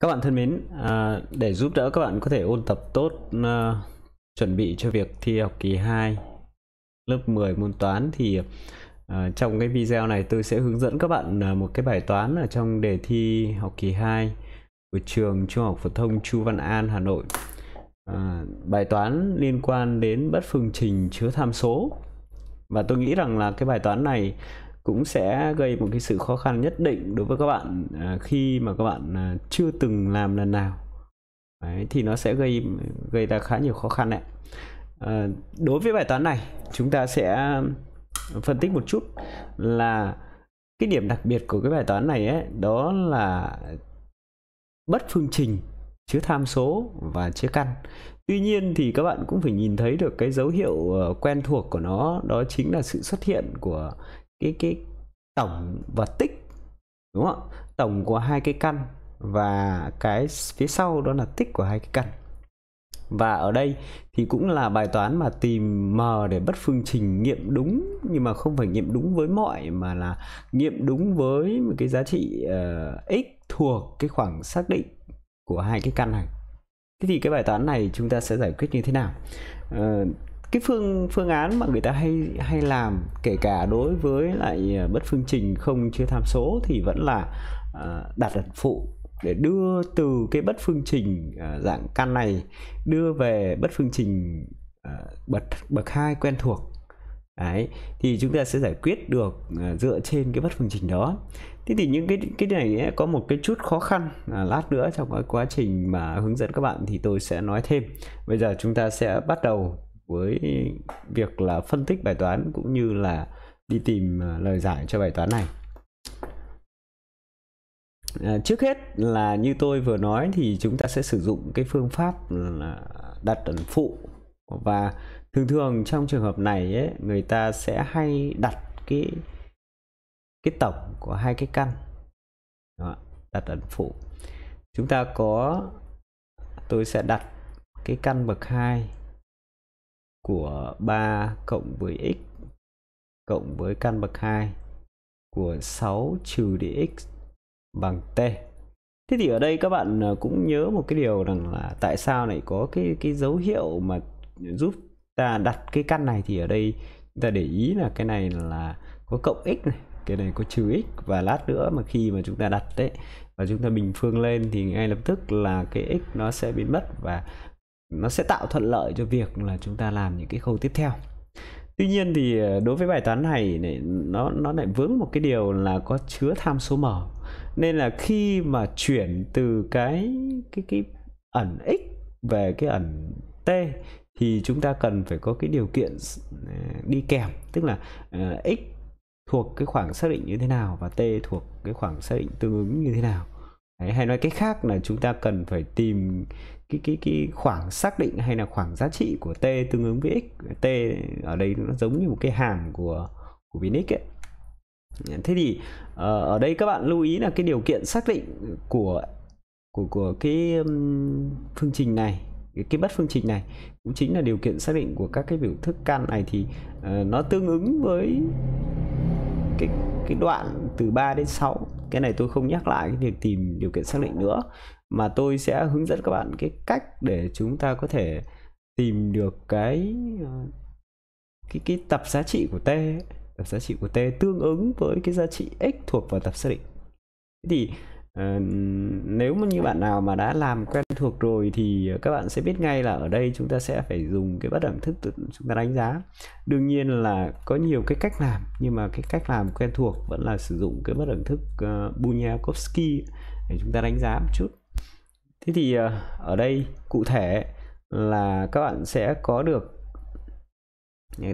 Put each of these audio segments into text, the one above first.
Các bạn thân mến, à, để giúp đỡ các bạn có thể ôn tập tốt à, chuẩn bị cho việc thi học kỳ 2 lớp 10 môn toán thì à, trong cái video này tôi sẽ hướng dẫn các bạn một cái bài toán ở trong đề thi học kỳ 2 của trường Trung học phổ thông Chu Văn An Hà Nội. bài toán liên quan đến bất phương trình chứa tham số. Và tôi nghĩ rằng là cái bài toán này cũng sẽ gây một cái sự khó khăn nhất định đối với các bạn à, khi mà các bạn à, chưa từng làm lần nào Đấy, thì nó sẽ gây gây ra khá nhiều khó khăn đấy ờ, đối với bài toán này chúng ta sẽ phân tích một chút là cái điểm đặc biệt của cái bài toán này ấy, đó là bất phương trình chứa tham số và chứa căn tuy nhiên thì các bạn cũng phải nhìn thấy được cái dấu hiệu ờ, quen thuộc của nó đó chính là sự xuất hiện của cái cái tổng và tích đúng không ạ tổng của hai cái căn và cái phía sau đó là tích của hai cái căn và ở đây thì cũng là bài toán mà tìm m để bất phương trình nghiệm đúng nhưng mà không phải nghiệm đúng với mọi mà là nghiệm đúng với một cái giá trị uh, x thuộc cái khoảng xác định của hai cái căn này thế thì cái bài toán này chúng ta sẽ giải quyết như thế nào uh, cái phương phương án mà người ta hay hay làm kể cả đối với lại à, bất phương trình không chứa tham số thì vẫn là uh, đặt đặt phụ để đưa từ cái bất phương trình uh, dạng căn này đưa về bất phương trình uh, bậc bậc hai quen thuộc Đấy, thì chúng ta sẽ giải quyết được dựa trên cái bất phương trình đó thế thì những cái cái này ấy, có một cái chút khó khăn à, lát nữa trong cái quá trình mà hướng dẫn các bạn thì tôi sẽ nói thêm bây giờ chúng ta sẽ bắt đầu với việc là phân tích bài toán cũng như là đi tìm à, lời giải cho bài toán này à, trước hết là như tôi vừa nói thì chúng ta sẽ sử dụng cái phương pháp là đặt ẩn phụ và thường thường trong trường hợp này ấy, người ta sẽ hay đặt cái cái tổng của hai cái căn Đó, đặt ẩn phụ chúng ta có tôi sẽ đặt cái căn bậc 2 của 3 cộng với x cộng với căn bậc 2 của 6 trừ dx bằng t. Thế thì ở đây các bạn à, cũng nhớ một cái điều rằng là tại sao lại có cái cái dấu hiệu mà giúp ta đặt cái căn này thì ở đây chúng ta để ý là cái này là có cộng x này, cái này có trừ x và lát nữa mà khi mà chúng ta đặt đấy và chúng ta bình phương lên thì ngay lập tức là cái x nó sẽ biến mất và nó sẽ tạo thuận lợi cho việc là chúng ta làm những cái khâu tiếp theo tuy nhiên thì ờ, đối với bài toán này, này nó nó lại vướng một cái điều là có chứa tham số mở nên là khi mà chuyển từ cái cái cái ẩn x về cái ẩn t thì chúng ta cần phải có cái điều kiện ờ, đi kèm tức là ờ, x thuộc cái khoảng xác định như thế nào và t thuộc cái khoảng xác định tương ứng như thế nào Đấy, hay nói cách khác là chúng ta cần phải tìm cái cái cái khoảng xác định hay là khoảng giá trị của t tương ứng với x t ở đây nó giống như một cái hàm của của biến x ấy thế thì ờ, ở đây các bạn lưu ý là cái điều kiện xác định của của của cái phương trình này cái bất phương trình này cũng chính là điều kiện xác định của các cái biểu thức căn này thì ờ, nó tương ứng với cái cái đoạn từ 3 đến 6 cái này tôi không nhắc lại cái việc tìm điều kiện xác định nữa mà tôi sẽ hướng dẫn các bạn cái cách để chúng ta có thể tìm được cái ờ, cái cái tập giá trị của t tập giá trị của t tương ứng với cái giá trị x thuộc vào tập xác định thì Ờ, nếu mà như bạn nào mà đã làm quen thuộc rồi thì các bạn sẽ biết ngay là ở đây chúng ta sẽ phải dùng cái bất đẳng thức chúng ta đánh giá đương nhiên là có nhiều cái cách làm nhưng mà cái cách làm quen thuộc vẫn là sử dụng cái bất đẳng thức uh, Bunyakovsky để chúng ta đánh giá một chút thế thì uh, ở đây cụ thể là các bạn sẽ có được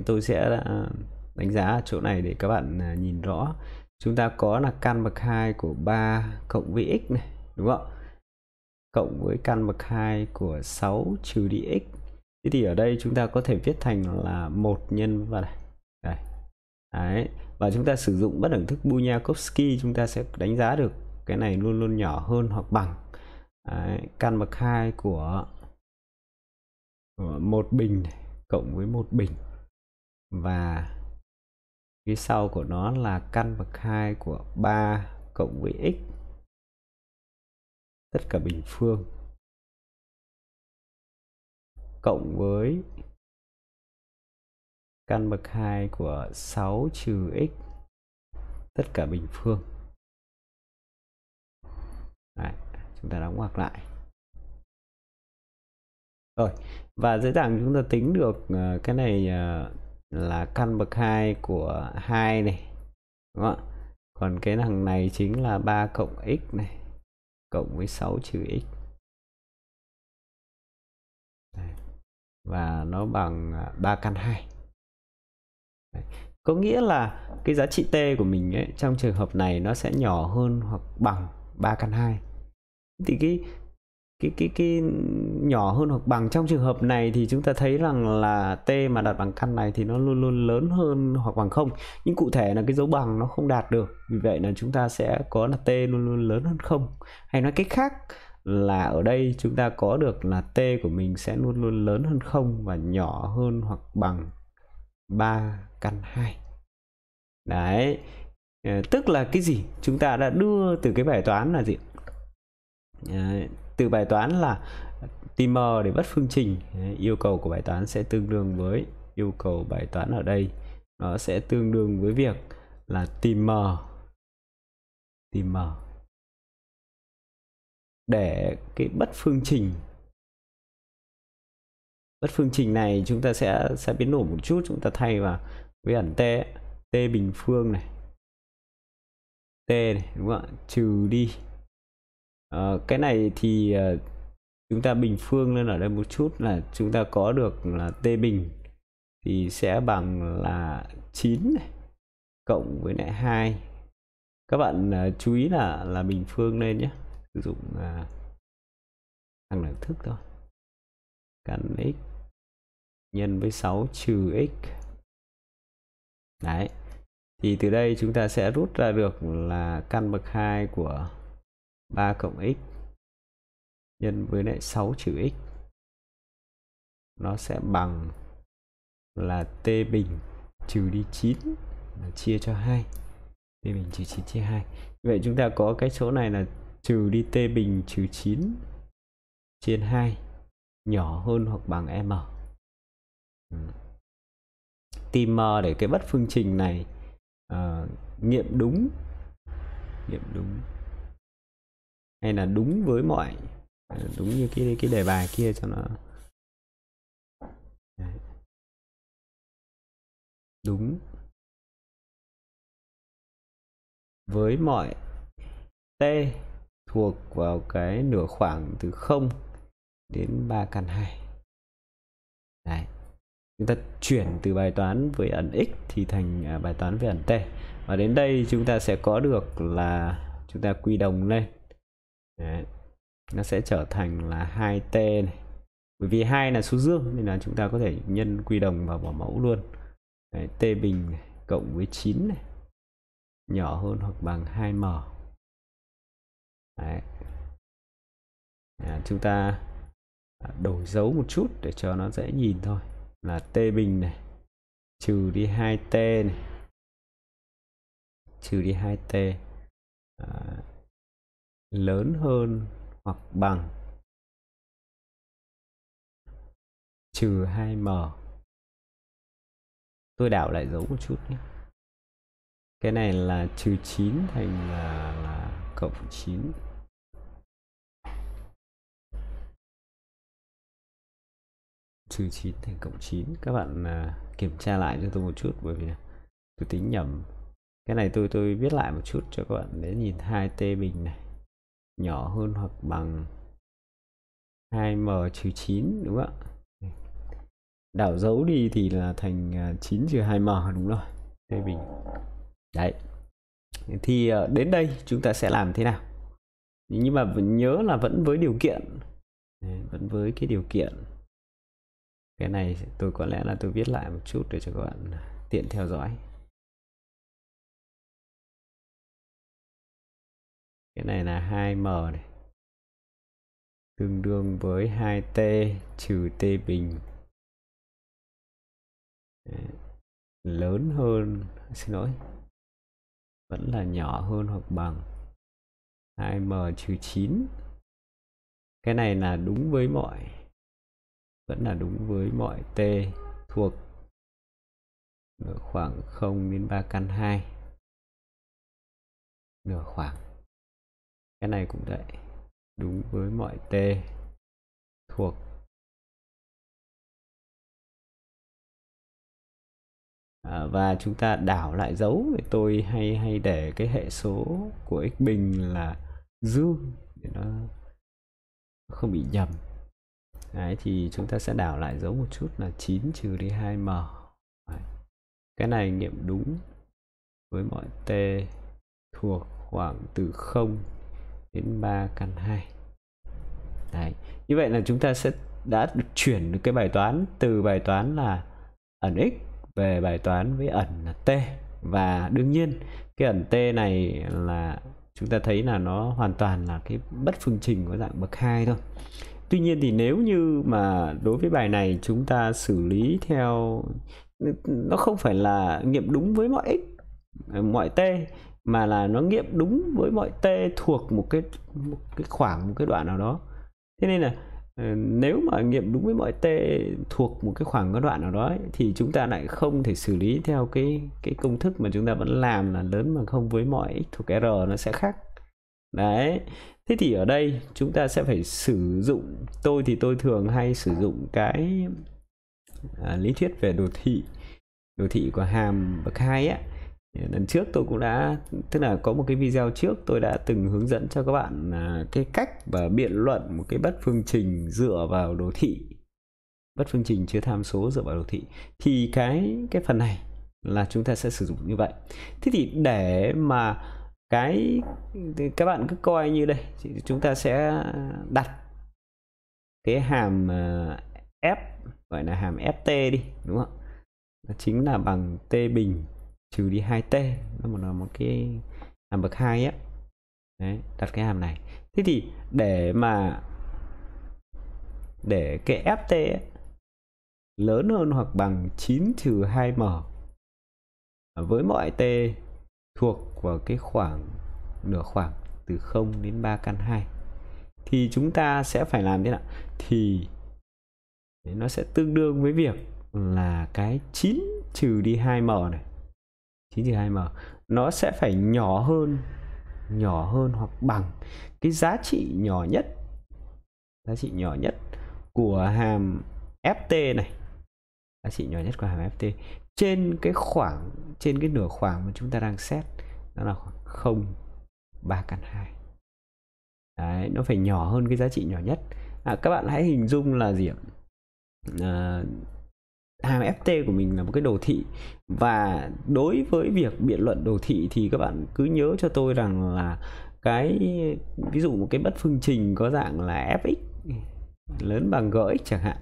tôi sẽ đánh giá chỗ này để các bạn nhìn rõ chúng ta có là căn bậc 2 của 3 cộng với x này đúng không cộng với căn bậc 2 của 6 trừ đi x thế thì ở đây chúng ta có thể viết thành là một nhân vào này đây. Đấy. và chúng ta sử dụng bất đẳng thức Bunyakovsky chúng ta sẽ đánh giá được cái này luôn luôn nhỏ hơn hoặc bằng Đấy. căn bậc 2 của một bình cộng với một bình và phía sau của nó là căn bậc 2 của 3 cộng với x tất cả bình phương cộng với căn bậc 2 của 6 trừ x tất cả bình phương Đấy, chúng ta đóng ngoặc lại rồi và dễ dàng chúng ta tính được ờ, cái này ờ, là căn bậc 2 của 2 này đúng không ạ còn cái thằng này chính là 3 cộng x này cộng với 6 trừ x và nó bằng 3 à, căn 2 có nghĩa là cái giá trị t của mình ấy, trong trường hợp này nó sẽ nhỏ hơn hoặc bằng 3 căn 2 thì cái cái cái cái nhỏ hơn hoặc bằng trong trường hợp này thì chúng ta thấy rằng là t mà đặt bằng căn này thì nó luôn luôn lớn hơn hoặc bằng không nhưng cụ thể là cái dấu bằng nó không đạt được vì vậy là chúng ta sẽ có là t luôn luôn lớn hơn không hay nói cách khác là ở đây chúng ta có được là t của mình sẽ luôn luôn lớn hơn không và nhỏ hơn hoặc bằng 3 căn 2 đấy ờ, tức là cái gì chúng ta đã đưa từ cái bài toán là gì ờ, từ bài toán là Timer để bắt phương trình yêu cầu của bài toán sẽ tương đương với yêu cầu bài toán ở đây nó sẽ tương đương với việc là tìm mờ tìm mờ để cái bất phương trình bất phương trình này chúng ta sẽ sẽ biến đổi một chút chúng ta thay vào với ẩn t t bình phương này t này đúng không ạ trừ đi à, cái này thì ờ, chúng ta bình phương lên ở đây một chút là chúng ta có được là t bình thì sẽ bằng là 9 cộng với lại 2 các bạn uh, chú ý là là bình phương lên nhé sử dụng uh, thằng đẳng thức thôi căn x nhân với 6 trừ x đấy thì từ đây chúng ta sẽ rút ra được là căn bậc 2 của 3 cộng x nhân với lại 6 chữ x nó sẽ bằng là t bình trừ đi 9 chia cho 2 t bình trừ 9 chia 2 vậy chúng ta có cái số này là trừ đi t bình trừ 9 trên 2 nhỏ hơn hoặc bằng m ừ. tìm m để cái bất phương trình này uh, nghiệm đúng nghiệm đúng hay là đúng với mọi đúng như cái cái đề bài kia cho nó đúng với mọi t thuộc vào cái nửa khoảng từ 0 đến 3 căn 2 Đấy. chúng ta chuyển từ bài toán với ẩn x thì thành à, bài toán về ẩn t và đến đây chúng ta sẽ có được là chúng ta quy đồng lên Đấy nó sẽ trở thành là 2t này bởi vì hai là số dương nên là chúng ta có thể nhân quy đồng vào bỏ mẫu luôn Đấy, t bình này, cộng với 9 này nhỏ hơn hoặc bằng 2m Đấy. À, chúng ta à, đổi dấu một chút để cho nó dễ nhìn thôi là t bình này trừ đi 2t này trừ đi 2t à, lớn hơn hoặc bằng trừ 2m tôi đảo lại dấu một chút nhé cái này là trừ 9 thành là, là cộng 9 trừ 9 thành cộng 9 các bạn uh, kiểm tra lại cho tôi một chút bởi vì tôi tính nhầm cái này tôi tôi viết lại một chút cho các bạn để nhìn hai t bình này nhỏ hơn hoặc bằng 2m trừ 9 đúng không ạ đảo dấu đi thì là thành 9 à, trừ 2m đúng rồi đây mình đấy thì à, đến đây chúng ta sẽ làm thế nào nhưng mà nhớ là vẫn với điều kiện vẫn với cái điều kiện cái này tôi có lẽ là tôi viết lại một chút để cho các bạn tiện theo dõi cái này là 2m này tương đương với 2t trừ t bình lớn hơn xin lỗi vẫn là nhỏ hơn hoặc bằng 2m trừ 9 cái này là đúng với mọi vẫn là đúng với mọi t thuộc ở khoảng 0 đến 3 căn 2 nửa khoảng cái này cũng vậy đúng với mọi t thuộc à, và chúng ta đảo lại dấu thì tôi hay hay để cái hệ số của x bình là dương để nó không bị nhầm Đấy, thì chúng ta sẽ đảo lại dấu một chút là 9 trừ đi 2m Đấy. cái này nghiệm đúng với mọi t thuộc khoảng từ 0 đến 3 căn 2 Đấy. Như vậy là chúng ta sẽ đã chuyển được cái bài toán từ bài toán là ẩn x về bài toán với ẩn là t và đương nhiên cái ẩn t này là chúng ta thấy là nó hoàn toàn là cái bất phương trình có dạng bậc hai thôi tuy nhiên thì nếu như mà đối với bài này chúng ta xử lý theo nó không phải là nghiệm đúng với mọi x mọi t mà là nó nghiệm đúng với mọi t thuộc một cái một cái khoảng một cái đoạn nào đó thế nên là ờ, nếu mà nghiệm đúng với mọi t thuộc một cái khoảng cái đoạn nào đó ấy, thì chúng ta lại không thể xử lý theo cái cái công thức mà chúng ta vẫn làm là lớn bằng không với mọi x thuộc r nó sẽ khác đấy thế thì ở đây chúng ta sẽ phải sử dụng tôi thì tôi thường hay sử dụng cái à, lý thuyết về đồ thị đồ thị của hàm bậc hai á lần trước tôi cũng đã tức là có một cái video trước tôi đã từng hướng dẫn cho các bạn cái cách và biện luận một cái bất phương trình dựa vào đồ thị bất phương trình chứa tham số dựa vào đồ thị thì cái cái phần này là chúng ta sẽ sử dụng như vậy thế thì để mà cái các bạn cứ coi như đây chúng ta sẽ đặt cái hàm à, f gọi là hàm ft đi đúng không chính là bằng t bình trừ đi 2t nó một là một cái hàm bậc hai á đấy đặt cái hàm này thế thì để mà để cái ft ấy, lớn hơn hoặc bằng 9 trừ 2m à, với mọi t thuộc vào cái khoảng nửa khoảng từ 0 đến 3 căn 2 thì chúng ta sẽ phải làm thế nào thì nó sẽ tương đương với việc là cái 9 trừ đi 2m này 9 2 m nó sẽ phải nhỏ hơn nhỏ hơn hoặc bằng cái giá trị nhỏ nhất giá trị nhỏ nhất của hàm ft này giá trị nhỏ nhất của hàm ft trên cái khoảng trên cái nửa khoảng mà chúng ta đang xét đó là khoảng 0 3 căn 2 Đấy, nó phải nhỏ hơn cái giá trị nhỏ nhất à, các bạn hãy hình dung là gì ạ à, hàm ft của mình là một cái đồ thị và đối với việc biện luận đồ thị thì các bạn cứ nhớ cho tôi rằng là cái ví dụ một cái bất phương trình có dạng là fx lớn bằng gx chẳng hạn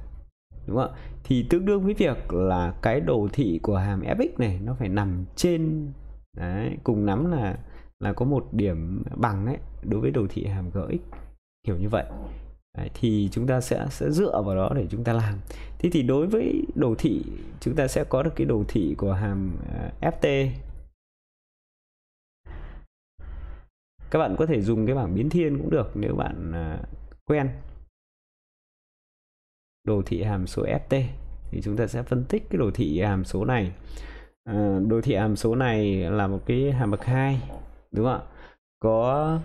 đúng không ạ thì tương đương với việc là cái đồ thị của hàm fx này nó phải nằm trên đấy, cùng nắm là là có một điểm bằng đấy đối với đồ thị hàm gx hiểu như vậy Đấy, thì chúng ta sẽ sẽ dựa vào đó để chúng ta làm thế thì đối với đồ thị chúng ta sẽ có được cái đồ thị của hàm à, ft các bạn có thể dùng cái bảng biến thiên cũng được nếu bạn à, quen đồ thị hàm số ft thì chúng ta sẽ phân tích cái đồ thị hàm số này à, đồ thị hàm số này là một cái hàm bậc hai đúng không ạ có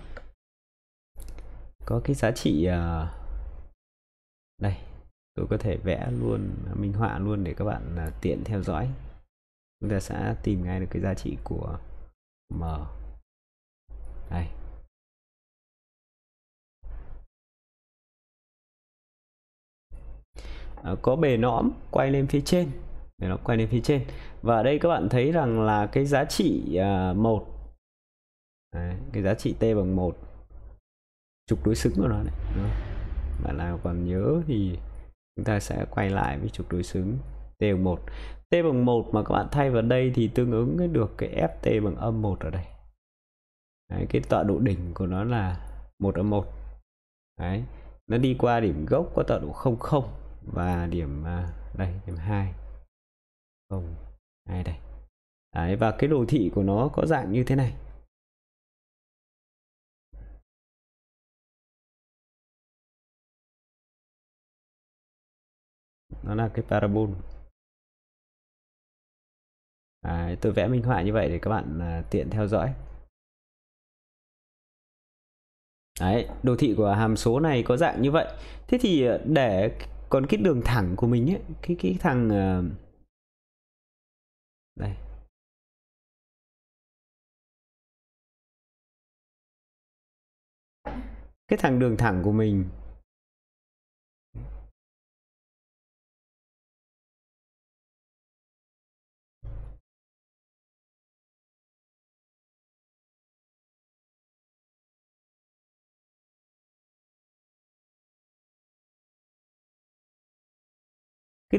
có cái giá trị uh, đây tôi có thể vẽ luôn à, minh họa luôn để các bạn à, tiện theo dõi chúng ta sẽ tìm ngay được cái giá trị của m đây à, có bề nõm quay lên phía trên để nó quay lên phía trên và đây các bạn thấy rằng là cái giá trị à, 1 Đấy, cái giá trị t bằng 1 trục đối xứng của nó này Đúng không? bạn nào còn nhớ thì chúng ta sẽ quay lại với trục đối xứng t bằng 1 t bằng 1 mà các bạn thay vào đây thì tương ứng được cái ft bằng âm 1 ở đây Đấy, cái tọa độ đỉnh của nó là 1 âm 1 Đấy, nó đi qua điểm gốc có tọa độ 00 và điểm à, đây điểm 2 0 2 đây Đấy, và cái đồ thị của nó có dạng như thế này nó là cái parabol à, tôi vẽ minh họa như vậy để các bạn à, tiện theo dõi Đấy, đồ thị của hàm số này có dạng như vậy thế thì à, để còn cái đường thẳng của mình ấy, cái cái thằng à, đây cái thằng đường thẳng của mình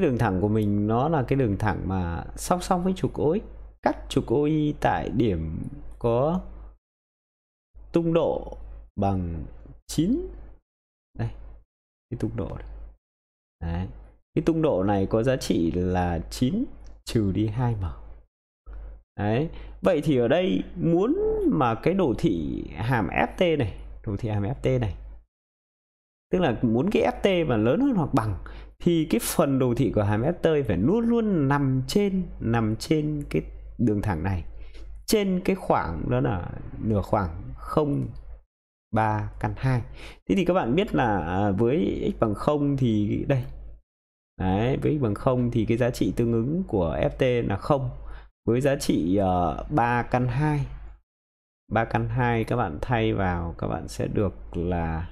cái đường thẳng của mình nó là cái đường thẳng mà song song với trục OX cắt trục Oy tại điểm có tung độ bằng 9 đây cái tung độ này. Đấy. cái tung độ này có giá trị là 9 trừ đi 2m đấy vậy thì ở đây muốn mà cái đồ thị hàm ft này đồ thị hàm ft này tức là muốn cái ft mà lớn hơn hoặc bằng thì cái phần đồ thị của hàm ft phải luôn luôn nằm trên nằm trên cái đường thẳng này trên cái khoảng đó là nửa khoảng 0 3 căn 2 Thế thì các bạn biết là à, với x bằng 0 thì đây Đấy, với x bằng 0 thì cái giá trị tương ứng của ft là 0 với giá trị uh, ờ, 3 căn 2 3 căn 2 các bạn thay vào các bạn sẽ được là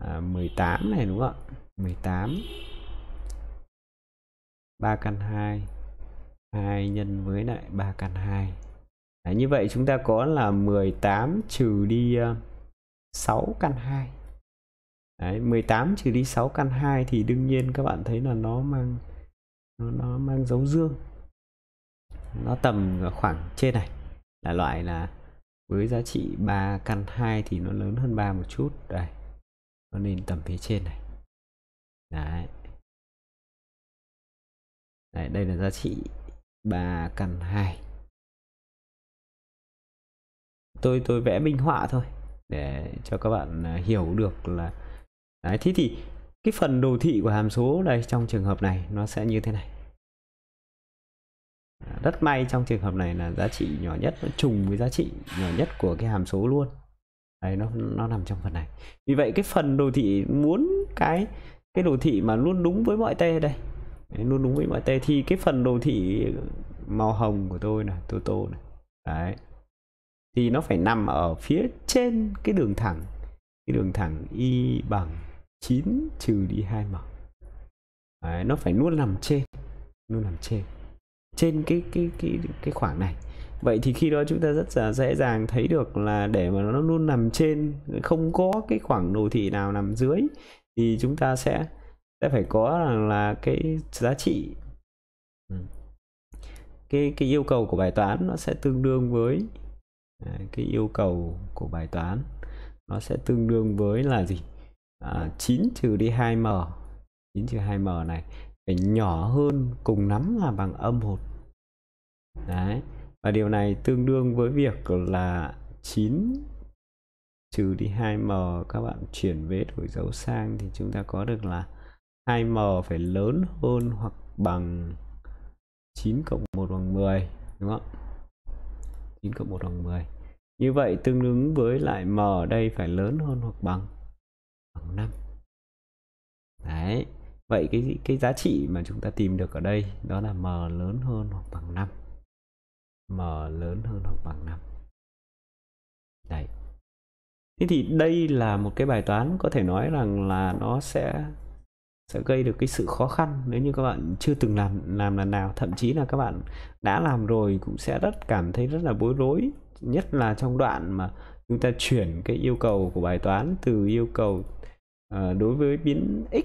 à, 18 này đúng không ạ 18 3 căn 2 2 nhân với lại 3 căn 2 Đấy, như vậy chúng ta có là 18 trừ đi 6 ờ, căn 2 Đấy, 18 trừ đi 6 căn 2 thì đương nhiên các bạn thấy là nó mang nó, nó mang dấu dương nó tầm khoảng trên này là loại là với giá trị 3 căn 2 thì nó lớn hơn 3 một chút đây nó lên tầm phía trên này đấy Đấy, đây là giá trị ba căn hai. tôi tôi vẽ minh họa thôi để cho các bạn à, hiểu được là đấy thế thì cái phần đồ thị của hàm số đây trong trường hợp này nó sẽ như thế này rất à, may trong trường hợp này là giá trị nhỏ nhất nó trùng với giá trị nhỏ nhất của cái hàm số luôn đấy nó nó nằm trong phần này vì vậy cái phần đồ thị muốn cái cái đồ thị mà luôn đúng với mọi t đây đấy, luôn đúng với mọi t thì cái phần đồ thị màu hồng của tôi này tô tô này đấy thì nó phải nằm ở phía trên cái đường thẳng cái đường thẳng y bằng 9 trừ đi 2 m đấy, nó phải luôn nằm trên luôn nằm trên trên cái cái cái cái khoảng này vậy thì khi đó chúng ta rất là dễ dàng thấy được là để mà nó luôn nằm trên không có cái khoảng đồ thị nào nằm dưới thì chúng ta sẽ sẽ phải có là, là cái giá trị ừ. cái cái yêu cầu của bài toán nó sẽ tương đương với à, cái yêu cầu của bài toán nó sẽ tương đương với là gì à, 9 trừ đi 2m 9 trừ 2m này phải nhỏ hơn cùng nắm là bằng âm 1 đấy và điều này tương đương với việc là 9 trừ đi 2m các bạn chuyển vế đổi dấu sang thì chúng ta có được là 2m phải lớn hơn hoặc bằng 9 cộng 1 bằng 10 đúng không 9 cộng 1 bằng 10 như vậy tương ứng với lại m ở đây phải lớn hơn hoặc bằng bằng 5 đấy vậy cái cái giá trị mà chúng ta tìm được ở đây đó là m lớn hơn hoặc bằng 5 m lớn hơn hoặc bằng 5 đấy thế thì đây là một cái bài toán có thể nói rằng là nó sẽ sẽ gây được cái sự khó khăn nếu như các bạn chưa từng làm làm lần nào thậm chí là các bạn đã làm rồi cũng sẽ rất cảm thấy rất là bối rối nhất là trong đoạn mà chúng ta chuyển cái yêu cầu của bài toán từ yêu cầu uh, đối với biến x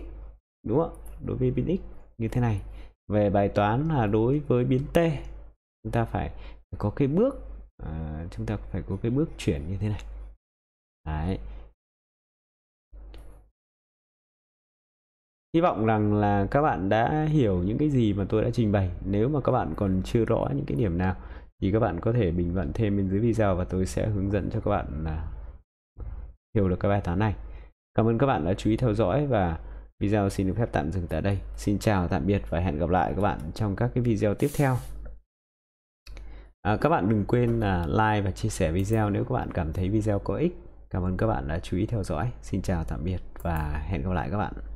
đúng không đối với biến x như thế này về bài toán là đối với biến t chúng ta phải có cái bước à, chúng ta phải có cái bước chuyển như thế này đấy Hy vọng rằng là các bạn đã hiểu những cái gì mà tôi đã trình bày. Nếu mà các bạn còn chưa rõ những cái điểm nào thì các bạn có thể bình luận thêm bên dưới video và tôi sẽ hướng dẫn cho các bạn là hiểu được cái bài toán này. Cảm ơn các bạn đã chú ý theo dõi và video xin được phép tạm dừng tại đây. Xin chào tạm biệt và hẹn gặp lại các bạn trong các cái video tiếp theo à, các bạn đừng quên là like và chia sẻ video nếu các bạn cảm thấy video có ích cảm ơn các bạn đã chú ý theo dõi xin chào tạm biệt và hẹn gặp lại các bạn